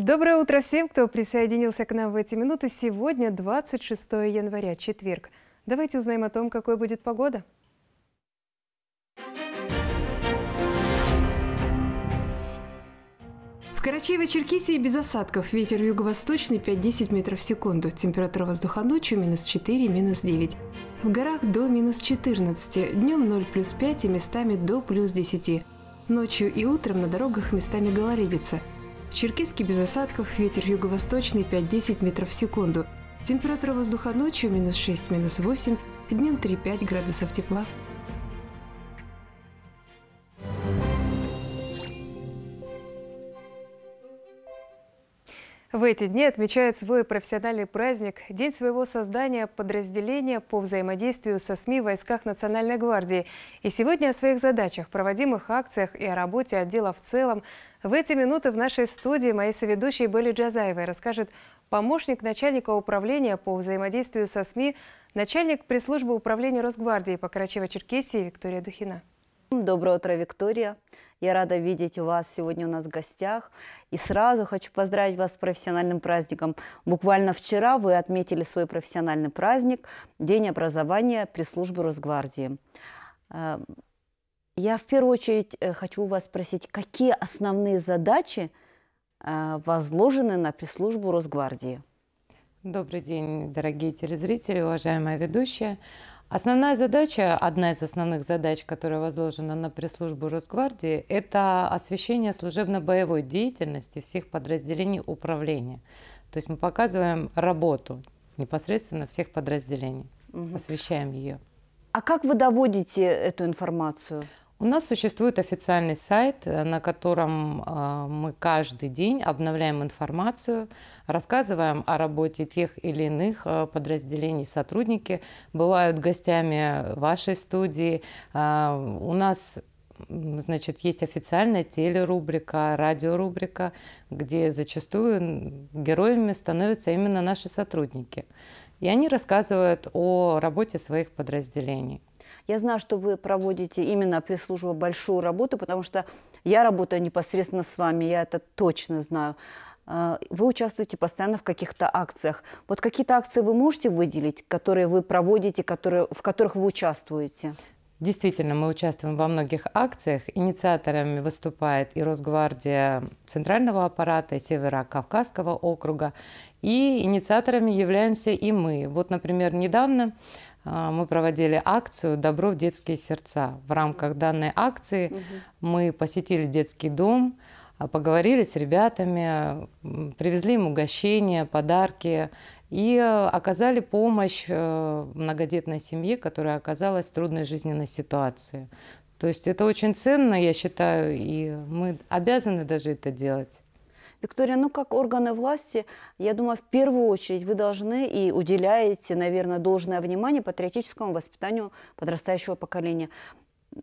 Доброе утро всем, кто присоединился к нам в эти минуты. Сегодня 26 января, четверг. Давайте узнаем о том, какой будет погода. В Карачаево-Черкесии без осадков. Ветер юго-восточный 5-10 метров в секунду. Температура воздуха ночью минус 4, минус 9. В горах до минус 14. Днем 0 плюс 5 и местами до плюс 10. Ночью и утром на дорогах местами гололедица – в без осадков, ветер юго-восточный 5-10 метров в секунду. Температура воздуха ночью минус 6, минус 8, днем 3-5 градусов тепла. В эти дни отмечают свой профессиональный праздник – день своего создания подразделения по взаимодействию со СМИ в войсках Национальной гвардии. И сегодня о своих задачах, проводимых акциях и о работе отдела в целом. В эти минуты в нашей студии моей соведущей Белли Джазаевой расскажет помощник начальника управления по взаимодействию со СМИ, начальник пресс-службы управления Росгвардии по Карачево-Черкесии Виктория Духина. Доброе утро, Виктория. Я рада видеть вас сегодня у нас в гостях. И сразу хочу поздравить вас с профессиональным праздником. Буквально вчера вы отметили свой профессиональный праздник – День образования пресс-службы Росгвардии. Э, я в первую очередь э, хочу у вас спросить, какие основные задачи э, возложены на прислужбу Росгвардии? Добрый день, дорогие телезрители, уважаемая ведущая. Основная задача, одна из основных задач, которая возложена на пресс-службу Росгвардии, это освещение служебно-боевой деятельности всех подразделений управления. То есть мы показываем работу непосредственно всех подразделений, угу. освещаем ее. А как вы доводите эту информацию? У нас существует официальный сайт, э, на котором а, мы каждый день обновляем информацию, рассказываем о работе тех или иных э, подразделений. Сотрудники бывают гостями вашей студии. А, у нас значит, есть официальная телерубрика, радиорубрика, где зачастую героями становятся именно наши сотрудники. И они рассказывают о работе своих подразделений. Я знаю, что вы проводите именно пресс-служба большую работу, потому что я работаю непосредственно с вами, я это точно знаю. А, вы участвуете постоянно в каких-то акциях. Вот какие-то акции вы можете выделить, которые вы проводите, которые, в которых вы участвуете? Действительно, мы участвуем во многих акциях. Инициаторами выступает и Росгвардия Центрального аппарата, и Северо-Кавказского округа. И инициаторами являемся и мы. Вот, например, недавно а, мы проводили акцию «Добро в детские сердца». В рамках данной акции мы посетили детский дом, а, поговорили с ребятами, привезли им угощения, подарки и э, оказали помощь э, многодетной семье, которая оказалась в трудной жизненной ситуации. То есть это очень ценно, я считаю, и мы обязаны даже это делать. Виктория, ну как органы власти, я думаю, в первую очередь вы должны и уделяете, наверное, должное внимание патриотическому воспитанию подрастающего поколения.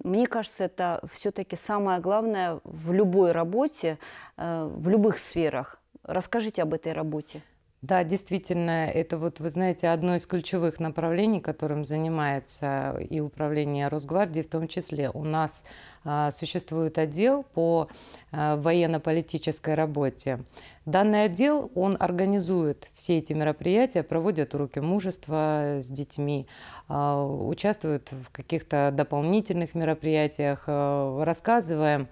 Мне кажется, это все-таки самое главное в любой работе, э, в любых сферах. Расскажите об этой работе. Да, действительно, это вот, вы знаете, одно из ключевых направлений, которым занимается и управление Росгвардии в том числе. У нас а, существует отдел по а, военно-политической работе. Данный отдел, он организует все эти мероприятия, проводит уроки мужества с детьми, а, участвует в каких-то дополнительных мероприятиях, а, рассказываем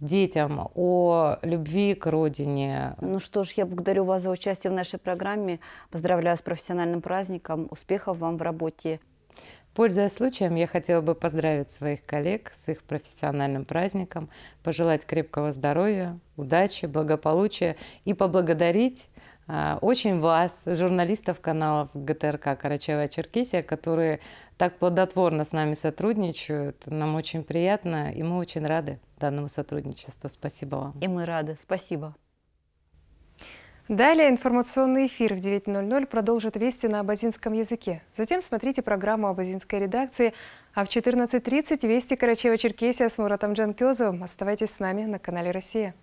детям, о любви к родине. Ну что ж, я благодарю вас за участие в нашей программе. Поздравляю с профессиональным праздником. Успехов вам в работе. Пользуясь случаем, я хотела бы поздравить своих коллег с их профессиональным праздником, пожелать крепкого здоровья, удачи, благополучия и поблагодарить а, очень вас, журналистов каналов ГТРК Карачаева-Черкесия, которые так плодотворно с нами сотрудничают. Нам очень приятно, и мы очень рады данному сотрудничеству. Спасибо вам. И мы рады. Спасибо. Далее информационный эфир в 9.00 продолжит вести на абазинском языке. Затем смотрите программу абазинской редакции, а в 14.30 вести Карачева-Черкесия с Муратом Джанкезовым. Оставайтесь с нами на канале «Россия».